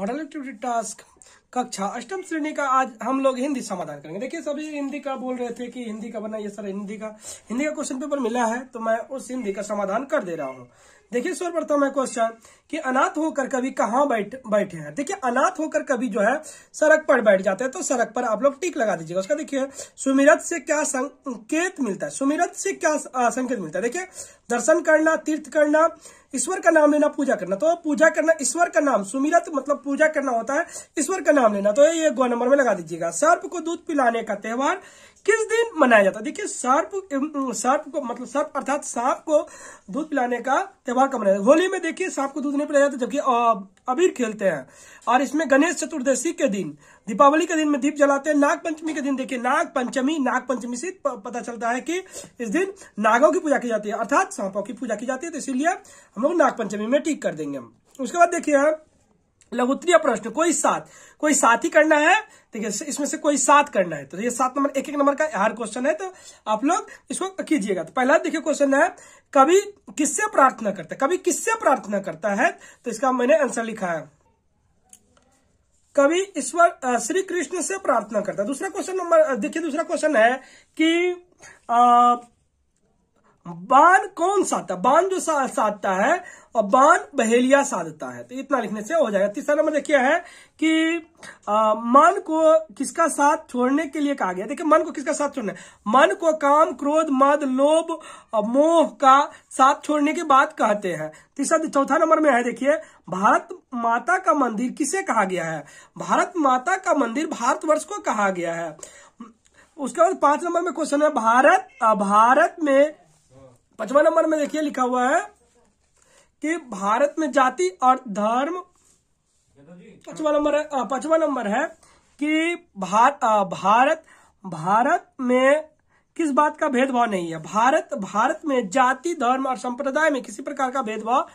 modal activity task कक्षा अष्टम श्रेणी का आज हम लोग हिंदी समाधान करेंगे देखिए सभी हिंदी का बोल रहे थे कि हिंदी का बना ये सर हिंदी का हिंदी का क्वेश्चन पेपर मिला है तो मैं उस हिंदी का समाधान कर दे रहा हूँ देखिए सर्वप्रथम है क्वेश्चन कि अनाथ होकर कभी कहाँ बैठ बैठे हैं देखिए अनाथ होकर कभी जो है सड़क पर बैठ जाते हैं तो सड़क पर आप लोग टिक लगा दीजिएगा उसका देखिए सुमिरत से क्या संकेत मिलता है सुमिरत से क्या संकेत मिलता है देखिए दर्शन करना तीर्थ करना ईश्वर का नाम लेना पूजा करना तो पूजा करना ईश्वर का नाम सुमिरत मतलब पूजा करना होता है ईश्वर का नाम नाम लेना तो ये गो नंबर में लगा दीजिएगा सर्प को दूध पिलाने का त्यौहार किस दिन मनाया जाता है देखिए सर्प सर्प को मतलब सर्प अर्थात सांप को दूध पिलाने का त्यौहार कब मनाया होली में देखिए सांप को दूध नहीं पिलाया जाता जबकि अबीर खेलते हैं और इसमें गणेश चतुर्दशी के दिन दीपावली के दिन में दीप जलाते हैं नागपंचमी के दिन देखिए नागपंचमी नागपंचमी से पता चलता है कि इस दिन नागों की पूजा की जाती है अर्थात सांपों की पूजा की जाती है तो इसीलिए हम लोग नागपंचमी में ठीक कर देंगे उसके बाद देखिए लघुत्तरीय प्रश्न कोई साथ कोई साथ ही करना है ठीक है इसमें से कोई साथ करना है तो ये सात नंबर एक एक नंबर का हर क्वेश्चन है तो आप लोग इसको कीजिएगा तो पहला देखिए क्वेश्चन है कभी किससे प्रार्थना करता है कभी किससे प्रार्थना करता है तो इसका मैंने आंसर लिखा है कभी ईश्वर श्री कृष्ण से प्रार्थना करता है दूसरा क्वेश्चन नंबर देखिए दूसरा क्वेश्चन है कि आ, बान कौन साधता बाण जो साधता है और बान बहेलिया साधता है तो इतना लिखने से हो जाएगा तीसरा नंबर देखिए है कि आ, मन को किसका साथ छोड़ने के लिए कहा गया देखिए मन को किसका साथ छोड़ना मन को काम क्रोध मद लोभ मोह का साथ छोड़ने की बात कहते हैं तीसरा चौथा नंबर में है देखिए भारत माता का मंदिर किसे कहा गया है भारत माता का मंदिर भारत को कहा गया है उसके बाद पांच नंबर में क्वेश्चन है भारत भारत में पचवा नंबर में देखिए लिखा हुआ है कि भारत में जाति और धर्म पचवा नंबर है पचवा नंबर है कि भार, आ, भारत भारत में किस बात का भेदभाव नहीं है भारत भारत में जाति धर्म और संप्रदाय में किसी प्रकार का भेदभाव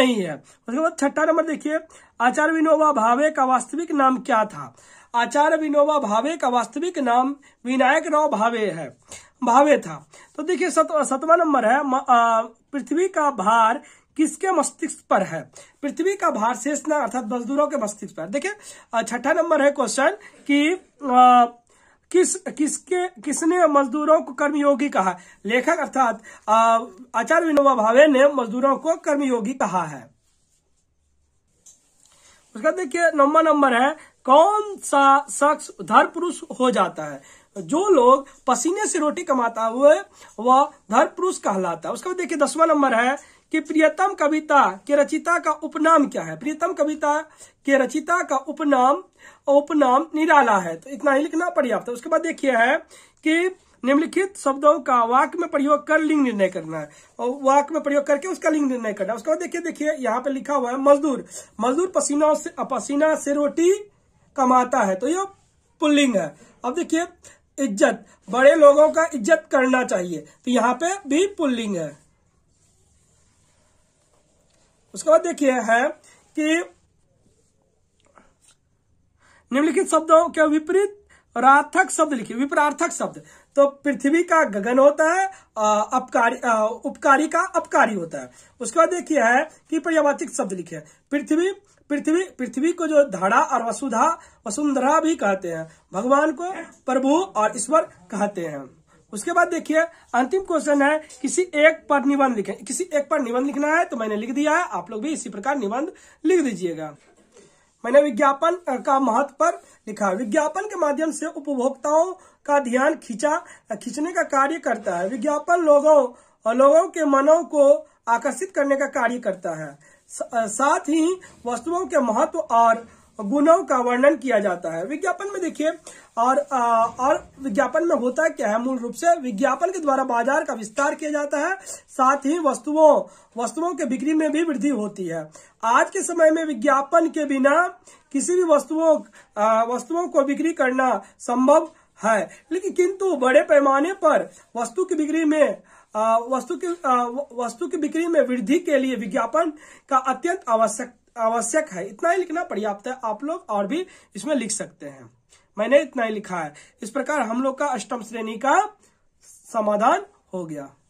नहीं है उसके बाद छठा नंबर देखिए आचार्य विनोबा भावे का वास्तविक नाम क्या था आचार्य विनोबा भावे का वास्तविक नाम विनायक राव भावे है भावे था तो देखिए सतवा नंबर है पृथ्वी का भार किसके मस्तिष्क पर है पृथ्वी का भार शेषना अर्थात मजदूरों के मस्तिष्क पर देखिए छठा नंबर है क्वेश्चन कि आ, किस किसके किसने मजदूरों को कर्मयोगी कहा लेखक अर्थात आचार्य विनोबा भावे ने मजदूरों को कर्मयोगी कहा है उसका देखिए नौवा नंबर है कौन सा शख्स धर पुरुष हो जाता है जो लोग पसीने से रोटी कमाता हुए वह धर पुरुष कहलाता है उसके बाद देखिए दसवां नंबर है कि प्रियतम कविता के रचिता का उपनाम क्या है प्रियतम कविता के रचिता का उपनाम उपनाम निराला है तो इतना ही लिखना पर्याप्त है उसके बाद देखिए है कि निम्नलिखित शब्दों का वाक्य में प्रयोग कर लिंग निर्णय करना है और वाक्य में प्रयोग करके उसका लिंग निर्णय करना है उसके बाद देखिए देखिए यहाँ पे लिखा हुआ है मजदूर मजदूर पसीना से पसीना से रोटी कमाता है तो ये पुल्लिंग है अब देखिए इज्जत बड़े लोगों का इज्जत करना चाहिए तो यहां पे भी पुल्लिंग है उसके बाद देखिए है कि निम्नलिखित शब्दों के विपरीत प्रार्थक शब्द लिखिए विपरार्थक शब्द तो पृथ्वी का गगन होता है अपकारी उपकारी का अपकारी होता है उसके बाद देखिए है कि पर्यावाचिक शब्द लिखे पृथ्वी पृथ्वी पृथ्वी को जो धारा और वसुधा वसुंधरा भी कहते हैं भगवान को प्रभु और ईश्वर कहते हैं उसके बाद देखिए अंतिम क्वेश्चन है किसी एक पर निबंध लिखे किसी एक पर निबंध लिखना है तो मैंने लिख दिया है आप लोग भी इसी प्रकार निबंध लिख दीजिएगा मैंने विज्ञापन का महत्व पर लिखा विज्ञापन के माध्यम से उपभोक्ताओं का ध्यान खींचा खींचने का कार्य करता है विज्ञापन लोगों और लोगों के मनों को आकर्षित करने का कार्य करता है साथ ही वस्तुओं के महत्व और गुणों का वर्णन किया जाता है विज्ञापन में देखिए और आ, और विज्ञापन में होता क्या है मूल रूप से विज्ञापन के द्वारा बाजार का विस्तार किया जाता है साथ ही वस्तुओं वस्तुओं के बिक्री में भी वृद्धि होती है आज के समय में विज्ञापन के बिना किसी भी वस्तुओं वस्तुओं को बिक्री करना संभव है लेकिन किंतु बड़े पैमाने पर वस्तु की बिक्री में आ, वस्तु की आ, वस्तु की बिक्री में वृद्धि के लिए विज्ञापन का अत्यंत आवश्यक आवश्यक है इतना ही लिखना पर्याप्त है आप लोग और भी इसमें लिख सकते हैं मैंने इतना ही लिखा है इस प्रकार हम लोग का अष्टम श्रेणी का समाधान हो गया